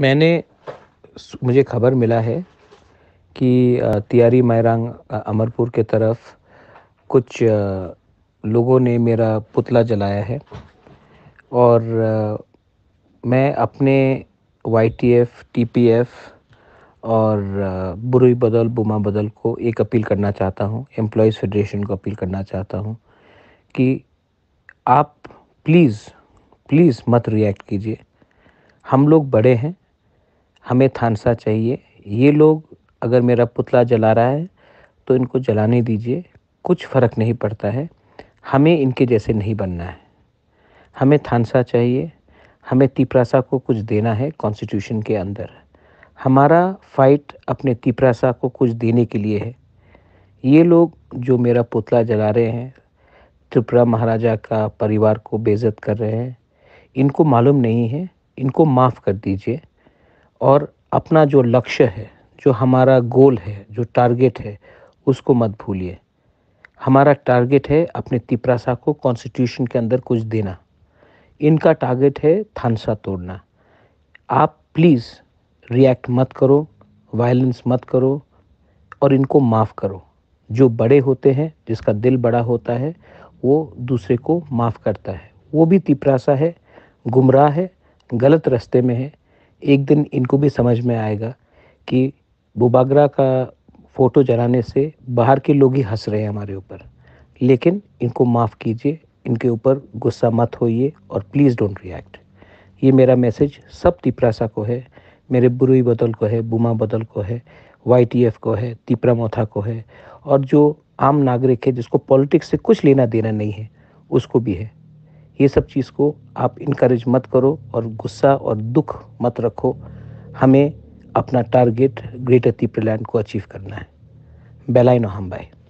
मैंने मुझे खबर मिला है कि तियारी मायरंग अमरपुर के तरफ कुछ लोगों ने मेरा पुतला जलाया है और मैं अपने Y T F T P F और बुरी बदल बुमा बदल को एक अपील करना चाहता हूँ एम्प्लॉयज़ फेडरेशन को अपील करना चाहता हूँ कि आप प्लीज़ प्लीज़ मत रिएक्ट कीजिए हम लोग बड़े हैं हमें थानसा चाहिए ये लोग अगर मेरा पुतला जला रहा है तो इनको जलाने दीजिए कुछ फ़र्क नहीं पड़ता है हमें इनके जैसे नहीं बनना है हमें थानसा चाहिए हमें तिपरासा को कुछ देना है कॉन्स्टिट्यूशन के अंदर हमारा फाइट अपने तिपरासा को कुछ देने के लिए है ये लोग जो मेरा पुतला जला रहे हैं त्रिपुरा महाराजा का परिवार को बेज़त कर रहे हैं इनको मालूम नहीं है इनको माफ़ कर दीजिए और अपना जो लक्ष्य है जो हमारा गोल है जो टारगेट है उसको मत भूलिए हमारा टारगेट है अपने तिपरासा को कॉन्स्टिट्यूशन के अंदर कुछ देना इनका टारगेट है थानसा तोड़ना आप प्लीज़ रिएक्ट मत करो वायलेंस मत करो और इनको माफ़ करो जो बड़े होते हैं जिसका दिल बड़ा होता है वो दूसरे को माफ़ करता है वो भी तिपरासा है गुमराह है गलत रास्ते में है एक दिन इनको भी समझ में आएगा कि बुबागरा का फ़ोटो जलाने से बाहर के लोग ही हंस रहे हैं हमारे ऊपर लेकिन इनको माफ़ कीजिए इनके ऊपर गुस्सा मत होइए और प्लीज़ डोंट रिएक्ट ये मेरा मैसेज सब तिपरासा को है मेरे बुरुई बदल को है बुमा बदल को है वाई को है तिपरा मोथा को है और जो आम नागरिक है जिसको पॉलिटिक्स से कुछ लेना देना नहीं है उसको भी है ये सब चीज़ को आप इनक्रेज मत करो और गुस्सा और दुख मत रखो हमें अपना टारगेट ग्रेटर तीप्रलैंड को अचीव करना है बेलाइनो हम भाई